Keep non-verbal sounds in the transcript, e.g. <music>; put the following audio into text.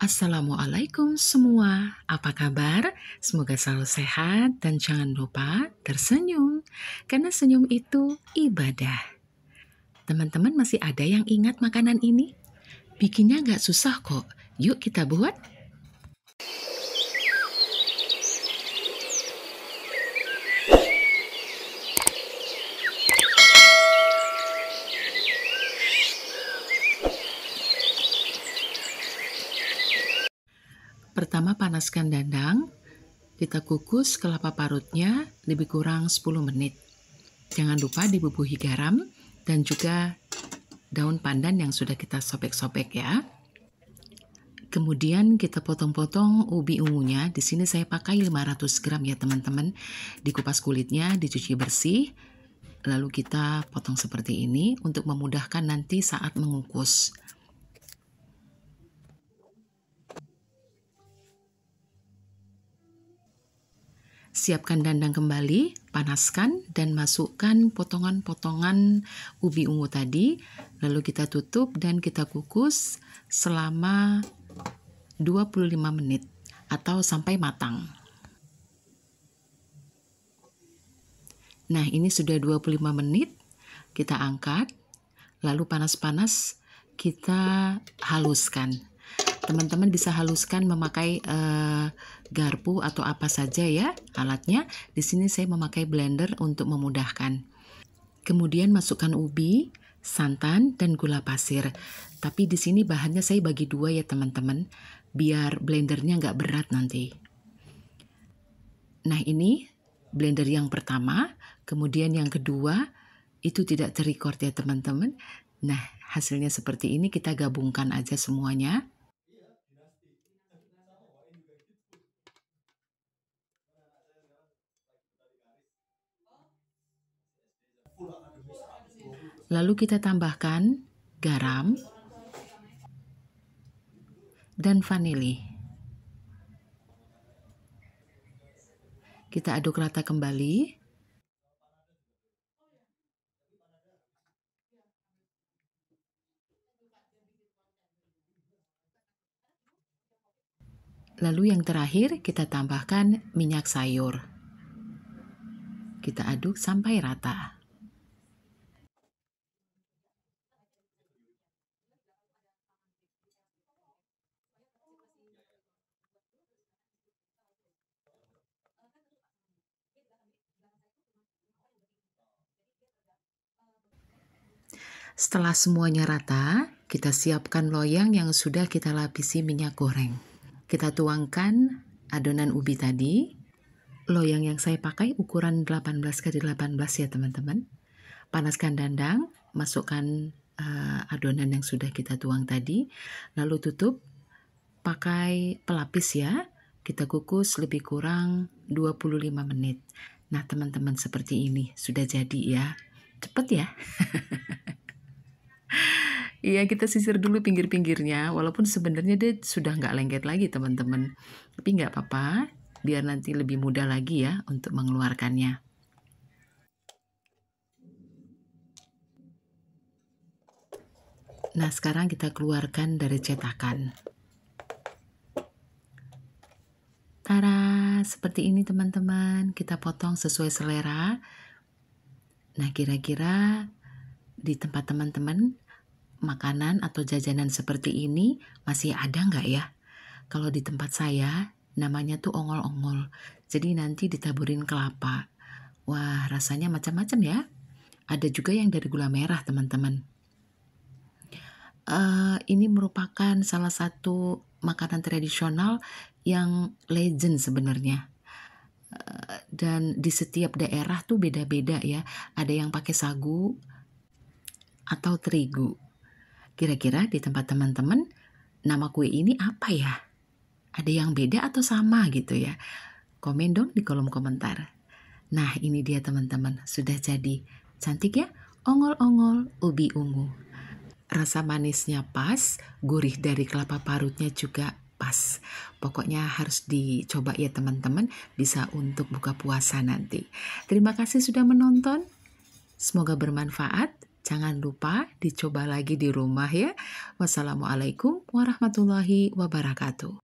Assalamualaikum semua, apa kabar? Semoga selalu sehat dan jangan lupa tersenyum, karena senyum itu ibadah. Teman-teman masih ada yang ingat makanan ini? Bikinnya nggak susah kok, yuk kita buat! Pertama panaskan dandang, kita kukus kelapa parutnya lebih kurang 10 menit. Jangan lupa dibubuhi garam dan juga daun pandan yang sudah kita sobek-sobek ya. Kemudian kita potong-potong ubi ungunya. Di sini saya pakai 500 gram ya teman-teman. Dikupas kulitnya, dicuci bersih. Lalu kita potong seperti ini untuk memudahkan nanti saat mengukus. Siapkan dandang kembali, panaskan dan masukkan potongan-potongan ubi ungu tadi. Lalu kita tutup dan kita kukus selama 25 menit atau sampai matang. Nah, ini sudah 25 menit. Kita angkat, lalu panas-panas kita haluskan teman-teman bisa haluskan memakai uh, garpu atau apa saja ya alatnya. Di sini saya memakai blender untuk memudahkan. Kemudian masukkan ubi, santan, dan gula pasir. Tapi di sini bahannya saya bagi dua ya teman-teman, biar blendernya nggak berat nanti. Nah ini blender yang pertama, kemudian yang kedua, itu tidak terrecord ya teman-teman. Nah hasilnya seperti ini kita gabungkan aja semuanya. Lalu kita tambahkan garam dan vanili. Kita aduk rata kembali. Lalu yang terakhir kita tambahkan minyak sayur. Kita aduk sampai rata. Setelah semuanya rata, kita siapkan loyang yang sudah kita lapisi minyak goreng. Kita tuangkan adonan ubi tadi. Loyang yang saya pakai ukuran 18 x 18 ya teman-teman. Panaskan dandang, masukkan uh, adonan yang sudah kita tuang tadi, lalu tutup pakai pelapis ya. Kita kukus lebih kurang 25 menit. Nah, teman-teman seperti ini sudah jadi ya. Cepet ya. <laughs> Iya kita sisir dulu pinggir-pinggirnya, walaupun sebenarnya dia sudah nggak lengket lagi teman-teman. Tapi nggak apa-apa, biar nanti lebih mudah lagi ya untuk mengeluarkannya. Nah sekarang kita keluarkan dari cetakan. Tara, seperti ini teman-teman, kita potong sesuai selera. Nah kira-kira di tempat teman-teman makanan atau jajanan seperti ini masih ada nggak ya? Kalau di tempat saya, namanya tuh ongol-ongol. Jadi nanti ditaburin kelapa. Wah, rasanya macam-macam ya. Ada juga yang dari gula merah, teman-teman. Uh, ini merupakan salah satu makanan tradisional yang legend sebenarnya eh, dan di setiap daerah tuh beda-beda ya. Ada yang pakai sagu atau terigu. Kira-kira di tempat teman-teman, nama kue ini apa ya? Ada yang beda atau sama gitu ya? Komen dong di kolom komentar. Nah, ini dia teman-teman, sudah jadi. Cantik ya? Ongol-ongol ubi ungu. Rasa manisnya pas, gurih dari kelapa parutnya juga pas. Pokoknya harus dicoba ya teman-teman, bisa untuk buka puasa nanti. Terima kasih sudah menonton. Semoga bermanfaat. Jangan lupa dicoba lagi di rumah ya. Wassalamualaikum warahmatullahi wabarakatuh.